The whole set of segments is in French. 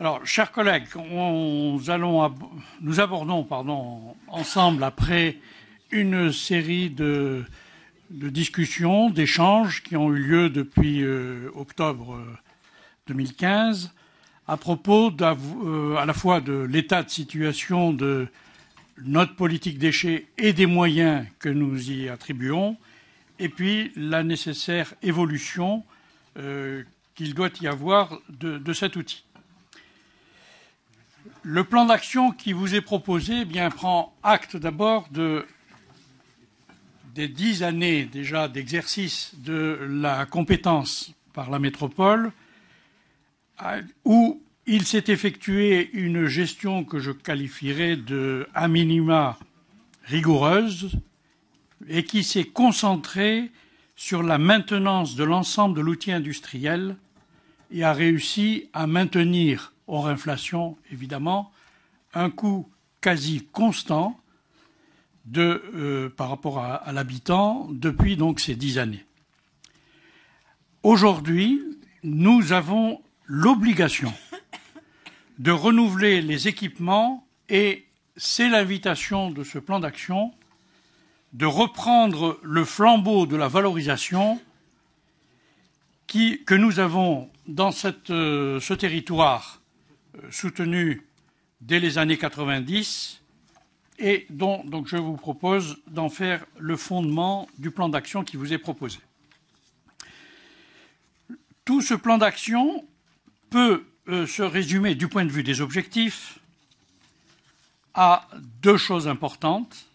Alors, chers collègues, nous, abordons pardon, ensemble, après une série de, discussions, d'échanges qui ont eu lieu depuis euh, octobre 2015, euh, à propos euh, à la fois de l'état de situation de notre politique déchets et des moyens que nous y attribuons, et puis la nécessaire évolution qu'il doit y avoir de cet outil. Le plan d'action qui vous est proposé eh prend acte d'abord de, des dix années déjà d'exercice de la compétence par la métropole, où il s'est effectué une gestion que je qualifierais de minima rigoureuse et qui s'est concentrée sur la maintenance de l'ensemble de l'outil industriel et a réussi à maintenir hors inflation évidemment, un coût quasi constant de, euh, par rapport à, l'habitant depuis donc ces dix années. Aujourd'hui, nous avons l'obligation de renouveler les équipements et c'est l'invitation de ce plan d'action de reprendre le flambeau de la valorisation qui, que nous avons dans cette, euh, ce territoire euh, soutenu dès les années 90 et dont donc, je vous propose d'en faire le fondement du plan d'action qui vous est proposé. Tout ce plan d'action peut euh, se résumer du point de vue des objectifs à deux choses importantes.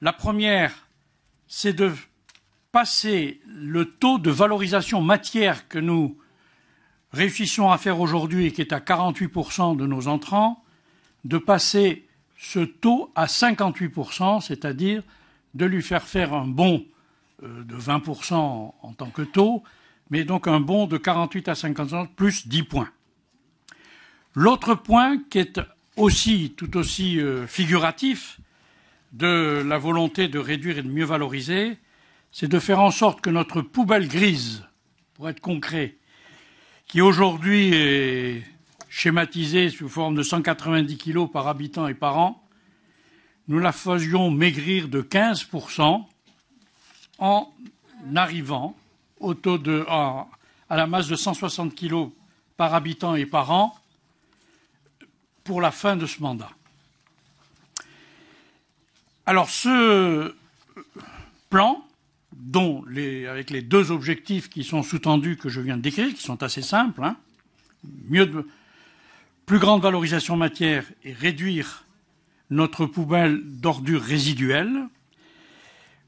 La première, c'est de passer le taux de valorisation matière que nous réussissons à faire aujourd'hui, et qui est à 48% de nos entrants, de passer ce taux à 58%, c'est-à-dire de lui faire faire un bon euh, de 20% en tant que taux, mais donc un bon de 48 à 50 plus 10 points. L'autre point qui est aussi tout aussi euh, figuratif de la volonté de réduire et de mieux valoriser, c'est de faire en sorte que notre poubelle grise, pour être concret, qui aujourd'hui est schématisée sous forme de 190 kilos par habitant et par an, nous la faisions maigrir de 15% en arrivant au taux de, à, à, la masse de 160 kg par habitant et par an pour la fin de ce mandat. Alors ce plan dont avec les deux objectifs qui sont sous-tendus que je viens de décrire, qui sont assez simples. Hein. Mieux plus grande valorisation matière et réduire notre poubelle d'ordures résiduelles.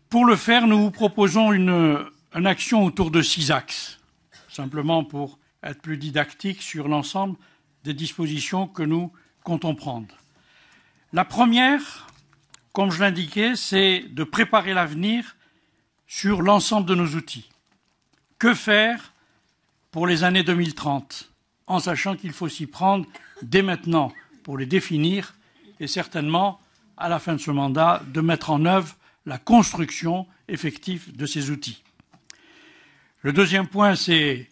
Pour le faire, nous vous proposons une action autour de six axes, simplement pour être plus didactique sur l'ensemble des dispositions que nous comptons prendre. La première, comme je l'indiquais, c'est de préparer l'avenir sur l'ensemble de nos outils. Que faire pour les années 2030, en sachant qu'il faut s'y prendre dès maintenant pour les définir et certainement, à la fin de ce mandat, de mettre en œuvre la construction effective de ces outils. Le deuxième point, c'est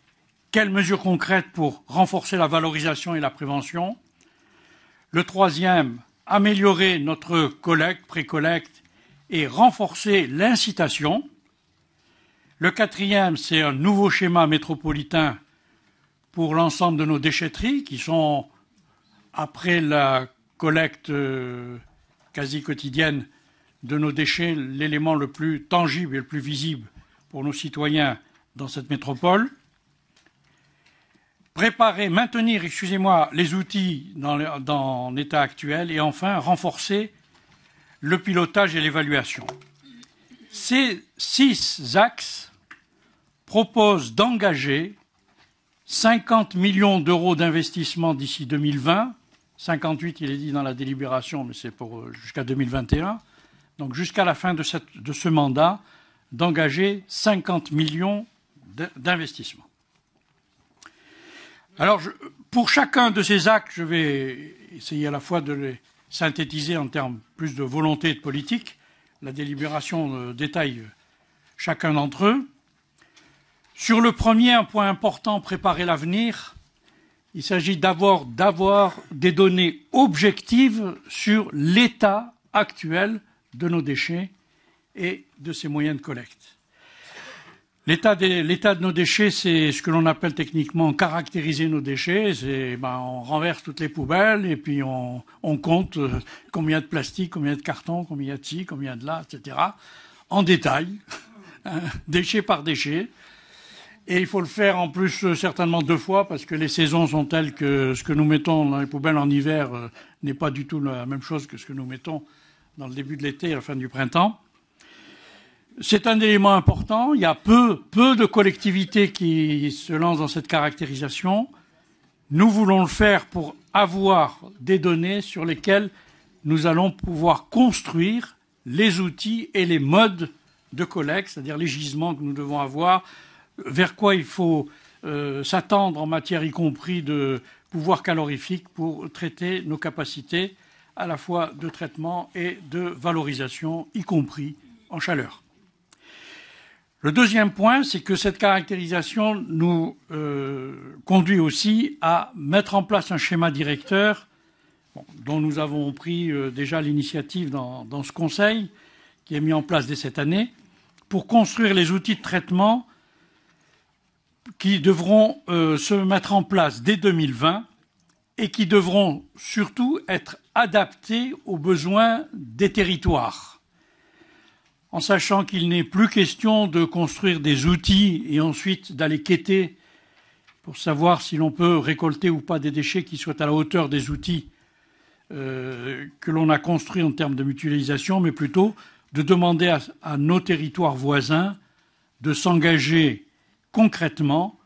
quelles mesures concrètes pour renforcer la valorisation et la prévention. Le troisième, améliorer notre collecte, précollecte et renforcer l'incitation le quatrième, c'est un nouveau schéma métropolitain pour l'ensemble de nos déchetteries qui sont, après la collecte euh, quasi quotidienne de nos déchets, l'élément le plus tangible et le plus visible pour nos citoyens dans cette métropole. Préparer, maintenir, excusez-moi, les outils dans l'état actuel et enfin renforcer le pilotage et l'évaluation. Ces six axes propose d'engager 50 millions d'euros d'investissement d'ici 2020. 58, il est dit dans la délibération, mais c'est pour euh, jusqu'à 2021. Donc jusqu'à la fin de, ce mandat, d'engager 50 millions d'investissements. Alors, pour chacun de ces actes, je vais essayer à la fois de les synthétiser en termes plus de volonté et de politique. La délibération euh, détaille euh, chacun d'entre eux. Sur le premier, point important, préparer l'avenir. Il s'agit d'avoir des données objectives sur l'état actuel de nos déchets et de ces moyens de collecte. L'état de nos déchets, c'est ce que l'on appelle techniquement caractériser nos déchets. Ben, on renverse toutes les poubelles et puis on, compte euh, combien de plastique, combien de carton, combien de ci, combien de là, etc. En détail, hein, déchet par déchet, et il faut le faire en plus euh, certainement deux fois parce que les saisons sont telles que ce que nous mettons dans les poubelles en hiver euh, n'est pas du tout la même chose que ce que nous mettons dans le début de l'été et la fin du printemps. C'est un élément important. Il y a peu, peu de collectivités qui se lancent dans cette caractérisation. Nous voulons le faire pour avoir des données sur lesquelles nous allons pouvoir construire les outils et les modes de collecte, c'est-à-dire les gisements que nous devons avoir, vers quoi il faut euh, s'attendre en matière y compris de pouvoir calorifique pour traiter nos capacités à la fois de traitement et de valorisation, y compris en chaleur. Le deuxième point, c'est que cette caractérisation nous euh, conduit aussi à mettre en place un schéma directeur dont nous avons pris euh, déjà l'initiative dans, ce Conseil, qui est mis en place dès cette année, pour construire les outils de traitement qui devront euh, se mettre en place dès 2020 et qui devront surtout être adaptés aux besoins des territoires, en sachant qu'il n'est plus question de construire des outils et ensuite d'aller quêter pour savoir si l'on peut récolter ou pas des déchets qui soient à la hauteur des outils euh, que l'on a construits en termes de mutualisation, mais plutôt de demander à nos territoires voisins de s'engager concrètement,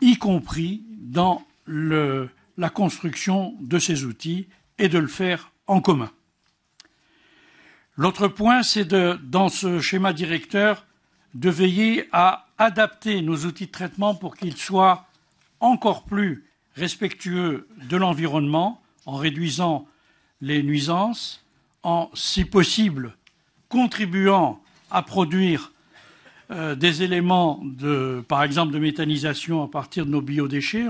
y compris dans la construction de ces outils et de le faire en commun. L'autre point, c'est dans ce schéma directeur de veiller à adapter nos outils de traitement pour qu'ils soient encore plus respectueux de l'environnement en réduisant les nuisances, en, si possible, contribuant à produire euh, des éléments, de, par exemple, de méthanisation à partir de nos biodéchets,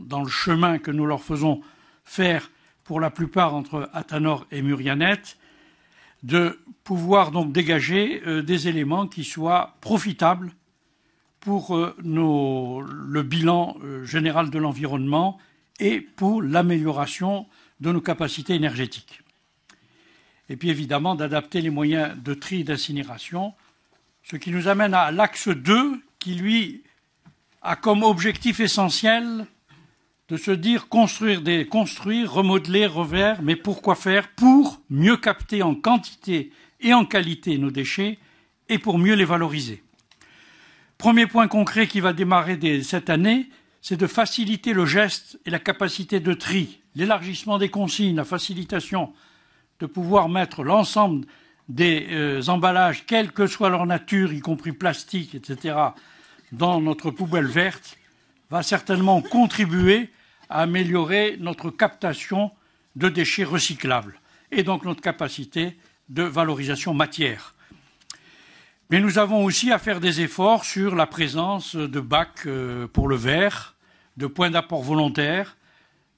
dans le chemin que nous leur faisons faire pour la plupart entre Athanor et Murianet, de pouvoir donc dégager euh, des éléments qui soient profitables pour euh, le bilan général de l'environnement et pour l'amélioration de nos capacités énergétiques. Et puis évidemment d'adapter les moyens de tri et d'incinération ce qui nous amène à l'axe 2, qui lui a comme objectif essentiel de se dire construire, des, remodeler, revers, mais pourquoi faire Pour mieux capter en quantité et en qualité nos déchets et pour mieux les valoriser. Premier point concret qui va démarrer dès cette année, c'est de faciliter le geste et la capacité de tri, l'élargissement des consignes, la facilitation de pouvoir mettre l'ensemble des euh, emballages, quelle que soit leur nature, y compris plastique, etc., dans notre poubelle verte, va certainement contribuer à améliorer notre captation de déchets recyclables et donc notre capacité de valorisation matière. Mais nous avons aussi à faire des efforts sur la présence de bacs euh, pour le verre, de points d'apport volontaires,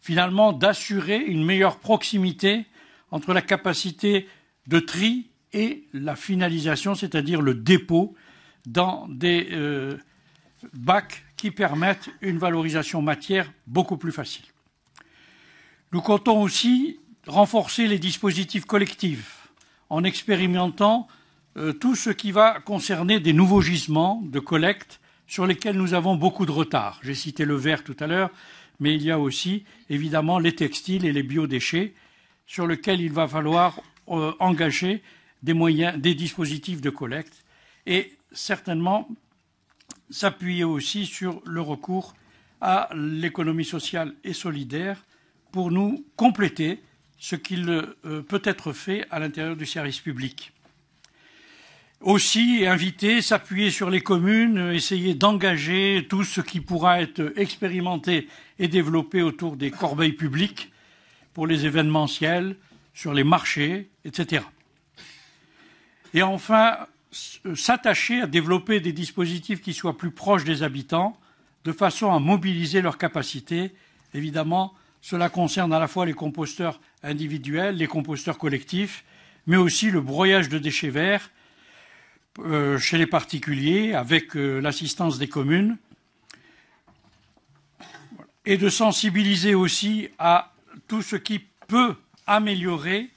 finalement d'assurer une meilleure proximité entre la capacité de tri et la finalisation, c'est-à-dire le dépôt dans des euh, bacs qui permettent une valorisation matière beaucoup plus facile. Nous comptons aussi renforcer les dispositifs collectifs en expérimentant euh, tout ce qui va concerner des nouveaux gisements de collecte sur lesquels nous avons beaucoup de retard. J'ai cité le verre tout à l'heure, mais il y a aussi évidemment les textiles et les biodéchets sur lesquels il va falloir euh, engager des moyens, des dispositifs de collecte et certainement s'appuyer aussi sur le recours à l'économie sociale et solidaire pour nous compléter ce qu'il euh, peut être fait à l'intérieur du service public. Aussi, inviter, s'appuyer sur les communes, essayer d'engager tout ce qui pourra être expérimenté et développé autour des corbeilles publiques pour les événementiels, sur les marchés, etc. Et enfin, s'attacher à développer des dispositifs qui soient plus proches des habitants, de façon à mobiliser leurs capacités. Évidemment, cela concerne à la fois les composteurs individuels, les composteurs collectifs, mais aussi le broyage de déchets verts euh, chez les particuliers avec euh, l'assistance des communes. Et de sensibiliser aussi à tout ce qui peut améliorer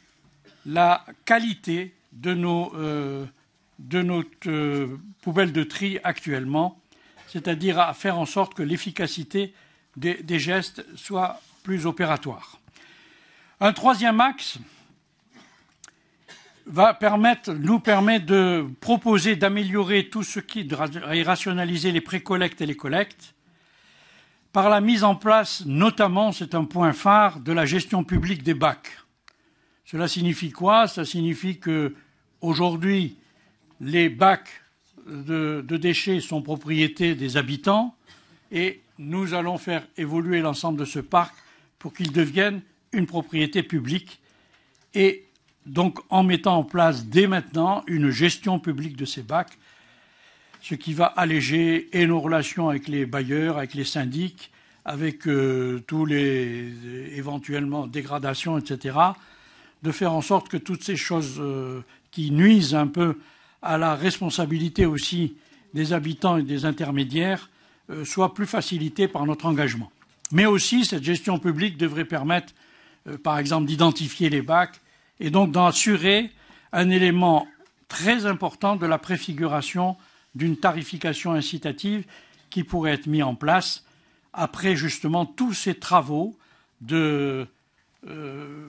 la qualité de, nos, euh, de notre euh, poubelle de tri actuellement, c'est-à-dire à faire en sorte que l'efficacité des, gestes soit plus opératoire. Un troisième axe va nous permet de proposer d'améliorer tout ce qui est rationaliser les précollectes et les collectes par la mise en place, notamment, c'est un point phare, de la gestion publique des bacs. Cela signifie quoi Cela signifie que Aujourd'hui, les bacs de, déchets sont propriétés des habitants et nous allons faire évoluer l'ensemble de ce parc pour qu'il devienne une propriété publique et donc en mettant en place dès maintenant une gestion publique de ces bacs, ce qui va alléger nos relations avec les bailleurs, avec les syndics, avec euh, tous les euh, éventuellement dégradations, etc de faire en sorte que toutes ces choses euh, qui nuisent un peu à la responsabilité aussi des habitants et des intermédiaires euh, soient plus facilitées par notre engagement. Mais aussi, cette gestion publique devrait permettre, euh, par exemple, d'identifier les bacs et donc d'assurer un élément très important de la préfiguration d'une tarification incitative qui pourrait être mise en place après justement tous ces travaux de euh,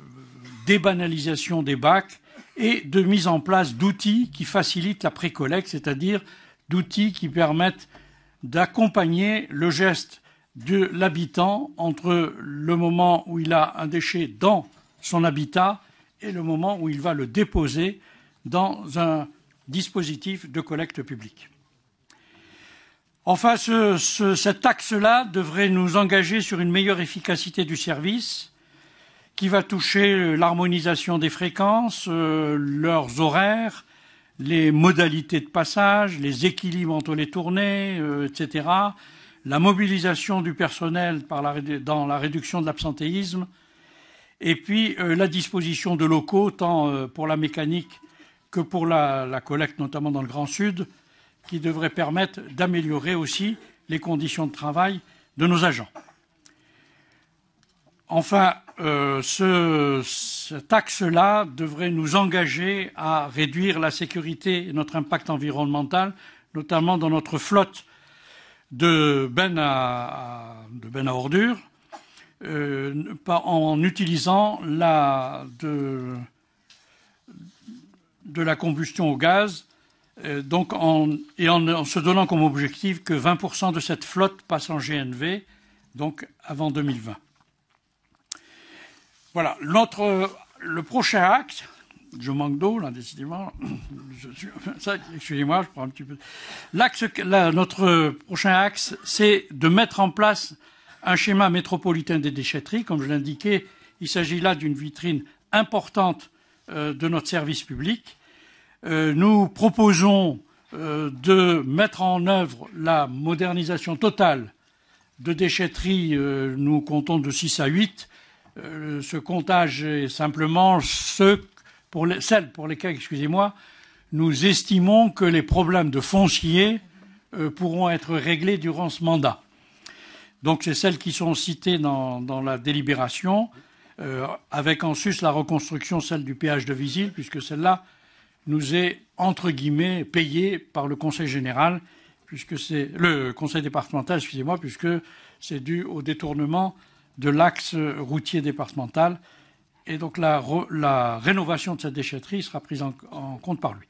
débanalisation des bacs et de mise en place d'outils qui facilitent la précollecte, c'est-à-dire d'outils qui permettent d'accompagner le geste de l'habitant entre le moment où il a un déchet dans son habitat et le moment où il va le déposer dans un dispositif de collecte publique. Enfin, cet axe-là devrait nous engager sur une meilleure efficacité du service, qui va toucher l'harmonisation des fréquences, euh, leurs horaires, les modalités de passage, les équilibres entre les tournées, euh, etc., la mobilisation du personnel dans la réduction de l'absentéisme, et puis euh, la disposition de locaux, tant pour la mécanique que pour la, la collecte, notamment dans le Grand Sud, qui devrait permettre d'améliorer aussi les conditions de travail de nos agents. Enfin, euh, ce, cet axe-là devrait nous engager à réduire la sécurité et notre impact environnemental, notamment dans notre flotte de bennes à, de ben ordures, euh, en utilisant la, de, la combustion au gaz, euh, donc et en, en, se donnant comme objectif que 20% de cette flotte passe en GNV, donc avant 2020. Voilà, notre, euh, le prochain axe. je manque d'eau là, décidément. Excusez-moi, je prends un petit peu. notre euh, prochain axe, c'est de mettre en place un schéma métropolitain des déchetteries. Comme je l'indiquais, il s'agit là d'une vitrine importante euh, de notre service public. nous proposons de mettre en œuvre la modernisation totale de déchetteries. nous comptons de 6 à 8 euh, ce comptage est simplement ceux pour les, celles pour lesquelles, excusez-moi, nous estimons que les problèmes de foncier euh, pourront être réglés durant ce mandat. Donc c'est celles qui sont citées dans, la délibération, euh, avec en sus la reconstruction, celle du péage de Visil, puisque celle-là nous est entre guillemets payée par le Conseil général, puisque c'est le Conseil départemental, excusez-moi, puisque c'est dû au détournement de l'axe routier départemental. Et donc la, rénovation de cette déchetterie sera prise en, compte par lui.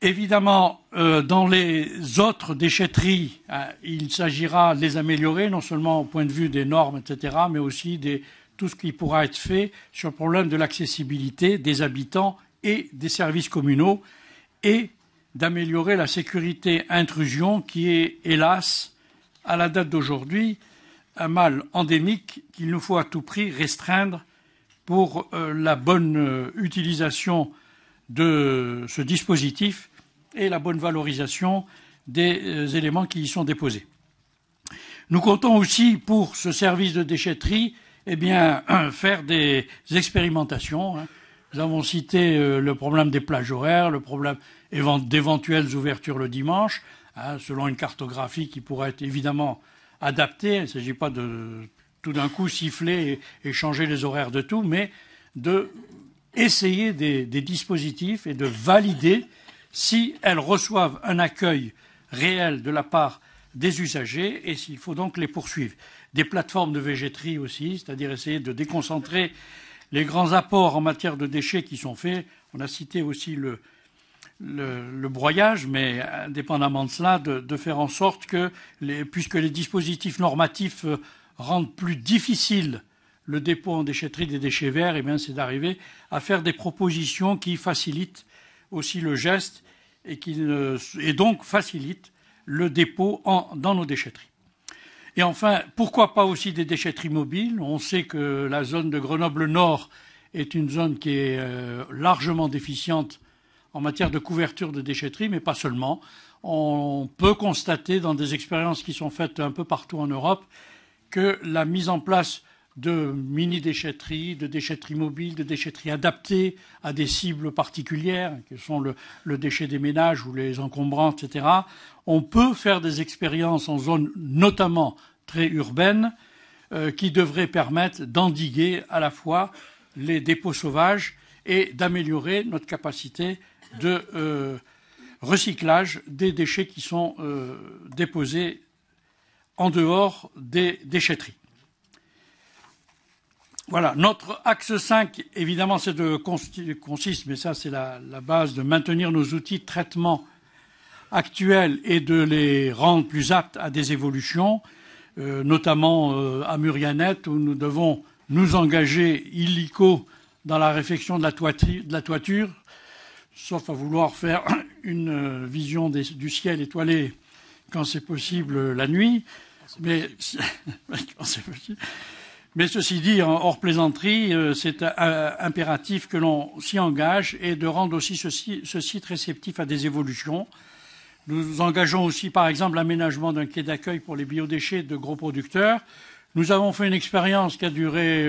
Évidemment, euh, dans les autres déchetteries, euh, il s'agira de les améliorer, non seulement au point de vue des normes, etc., mais aussi de tout ce qui pourra être fait sur le problème de l'accessibilité des habitants et des services communaux, et d'améliorer la sécurité intrusion qui est, hélas, à la date d'aujourd'hui, un mal endémique qu'il nous faut à tout prix restreindre pour euh, la bonne euh, utilisation de ce dispositif et la bonne valorisation des euh, éléments qui y sont déposés. Nous comptons aussi pour ce service de déchetterie eh faire des expérimentations. Hein. Nous avons cité le problème des plages horaires, le problème d'éventuelles ouvertures le dimanche. Hein, selon une cartographie qui pourrait être évidemment adaptée. Il ne s'agit pas de tout d'un coup siffler et, changer les horaires de tout, mais de essayer des, dispositifs et de valider si elles reçoivent un accueil réel de la part des usagers et s'il faut donc les poursuivre. Des plateformes de végéterie aussi, c'est-à-dire essayer de déconcentrer les grands apports en matière de déchets qui sont faits. On a cité aussi le, le, broyage, mais indépendamment de cela, de, faire en sorte que, puisque les dispositifs normatifs euh, rendent plus difficile le dépôt en déchetterie des déchets verts, et eh bien, c'est d'arriver à faire des propositions qui facilitent aussi le geste et qui donc facilitent le dépôt dans nos déchetteries. Et enfin, pourquoi pas aussi des déchetteries mobiles On sait que la zone de Grenoble Nord est une zone qui est euh, largement déficiente en matière de couverture de déchetterie, mais pas seulement. On peut constater dans des expériences qui sont faites un peu partout en Europe que la mise en place de mini-déchetteries, de déchetteries mobiles, de déchetteries adaptées à des cibles particulières, que sont le, déchet des ménages ou les encombrants, etc. On peut faire des expériences en zone notamment très urbaine euh, qui devraient permettre d'endiguer à la fois les dépôts sauvages et d'améliorer notre capacité de euh, recyclage des déchets qui sont euh, déposés en dehors des déchetteries. Voilà, notre axe 5, évidemment, c'est de consiste, mais ça c'est la, base, de maintenir nos outils de traitement actuels et de les rendre plus aptes à des évolutions, euh, notamment à Murianet, où nous devons nous engager illico dans la réfection de la toiture sauf à vouloir faire une euh, vision du ciel étoilé quand c'est possible euh, la nuit. Mais, ceci dit, hors plaisanterie, euh, c'est impératif que l'on s'y engage et de rendre aussi ce site réceptif à des évolutions. Nous engageons aussi, par exemple, l'aménagement d'un quai d'accueil pour les biodéchets de gros producteurs. Nous avons fait une expérience qui a duré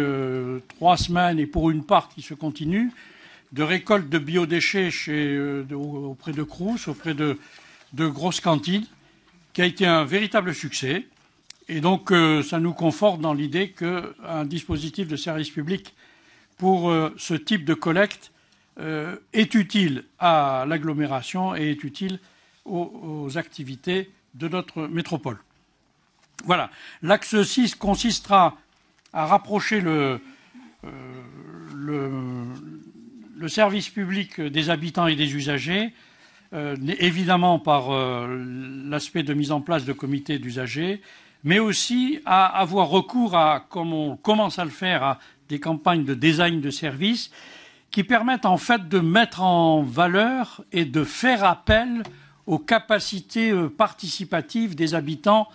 trois semaines et pour une part qui se continue, de récolte de biodéchets chez, euh, auprès de Crous, auprès de, de grosses cantines, qui a été un véritable succès. Et donc, euh, ça nous conforte dans l'idée qu'un dispositif de service public pour euh, ce type de collecte est utile à l'agglomération et est utile aux, activités de notre métropole. Voilà. L'axe 6 consistera à rapprocher le, le, le service public des habitants et des usagers, euh, évidemment par euh, l'aspect de mise en place de comités d'usagers, mais aussi à avoir recours à, comme on commence à le faire, à des campagnes de design de services qui permettent en fait de mettre en valeur et de faire appel aux capacités euh, participatives des habitants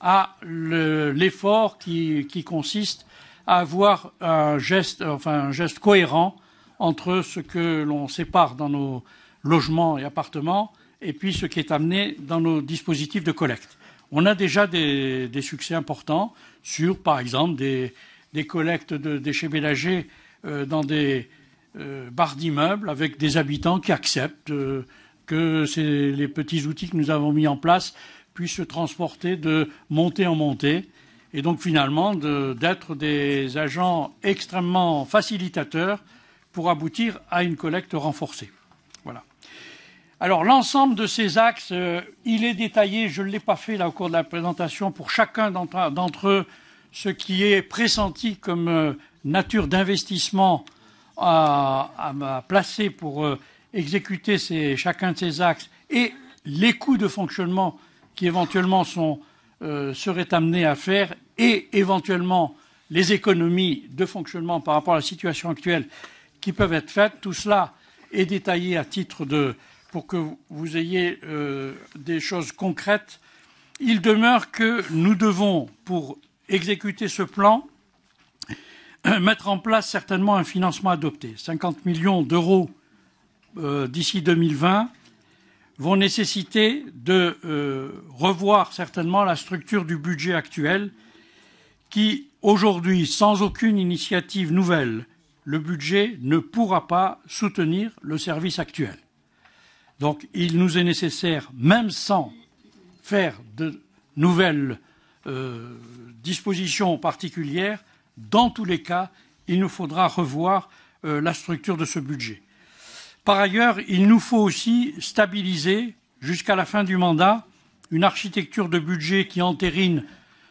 à l'effort qui, qui, consiste à avoir un geste, enfin un geste cohérent entre ce que l'on sépare dans nos logements et appartements et puis ce qui est amené dans nos dispositifs de collecte. On a déjà des, succès importants sur, par exemple, des, collectes de déchets ménagers euh, dans des euh, barres bars d'immeubles avec des habitants qui acceptent euh, que les petits outils que nous avons mis en place puissent se transporter de montée en montée et donc finalement d'être des agents extrêmement facilitateurs pour aboutir à une collecte renforcée. Voilà. Alors l'ensemble de ces axes, euh, il est détaillé, je ne l'ai pas fait là au cours de la présentation, pour chacun d'entre eux, ce qui est pressenti comme euh, nature d'investissement à, placer pour euh, exécuter chacun de ces axes et les coûts de fonctionnement qui éventuellement seraient amenés à faire et éventuellement les économies de fonctionnement par rapport à la situation actuelle qui peuvent être faites. Tout cela est détaillé à titre de pour que vous ayez euh, des choses concrètes. Il demeure que nous devons, pour exécuter ce plan, euh, mettre en place certainement un financement adopté. 50 millions d'euros euh, d'ici 2020 vont nécessiter de revoir certainement la structure du budget actuel qui, aujourd'hui, sans aucune initiative nouvelle, le budget ne pourra pas soutenir le service actuel. Donc il nous est nécessaire, même sans faire de nouvelles euh, dispositions particulières, dans tous les cas, il nous faudra revoir euh, la structure de ce budget. Par ailleurs, il nous faut aussi stabiliser, jusqu'à la fin du mandat, une architecture de budget qui entérine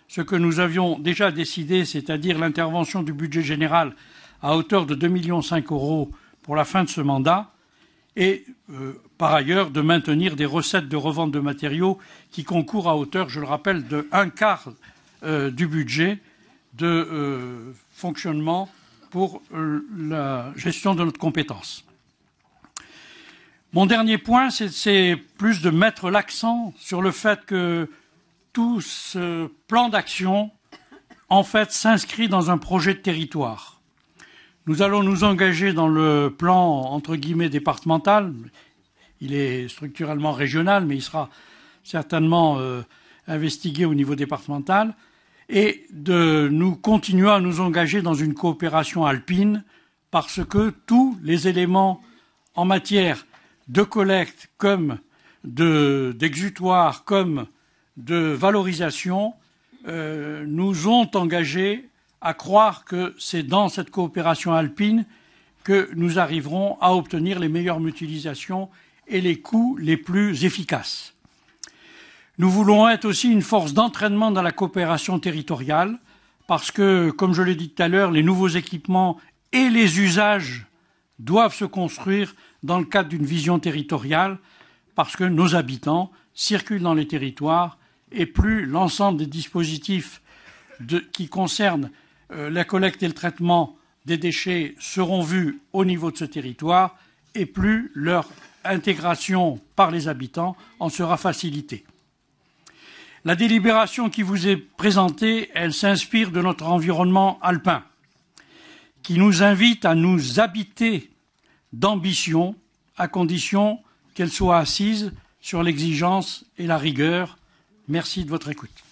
ce que nous avions déjà décidé, c'est-à-dire l'intervention du budget général à hauteur de 2,5 millions d'euros pour la fin de ce mandat et, euh, par ailleurs, de maintenir des recettes de revente de matériaux qui concourent à hauteur, je le rappelle, de un quart euh, du budget de euh, fonctionnement pour la gestion de notre compétence. Mon dernier point, c'est plus de mettre l'accent sur le fait que tout ce plan d'action, en fait, s'inscrit dans un projet de territoire nous allons nous engager dans le plan, entre guillemets, départemental. Il est structurellement régional, mais il sera certainement euh, investigué au niveau départemental. Et de nous continuer à nous engager dans une coopération alpine parce que tous les éléments en matière de collecte comme d'exutoire comme de valorisation euh, nous ont engagés à croire que c'est dans cette coopération alpine que nous arriverons à obtenir les meilleures mutualisations et les coûts les plus efficaces. Nous voulons être aussi une force d'entraînement dans la coopération territoriale parce que, comme je l'ai dit tout à l'heure, les nouveaux équipements et les usages doivent se construire dans le cadre d'une vision territoriale parce que nos habitants circulent dans les territoires et plus l'ensemble des dispositifs qui concernent euh, la collecte et le traitement des déchets seront vus au niveau de ce territoire et plus leur intégration par les habitants en sera facilitée. La délibération qui vous est présentée, elle s'inspire de notre environnement alpin, qui nous invite à nous habiter d'ambition, à condition qu'elle soit assise sur l'exigence et la rigueur. Merci de votre écoute.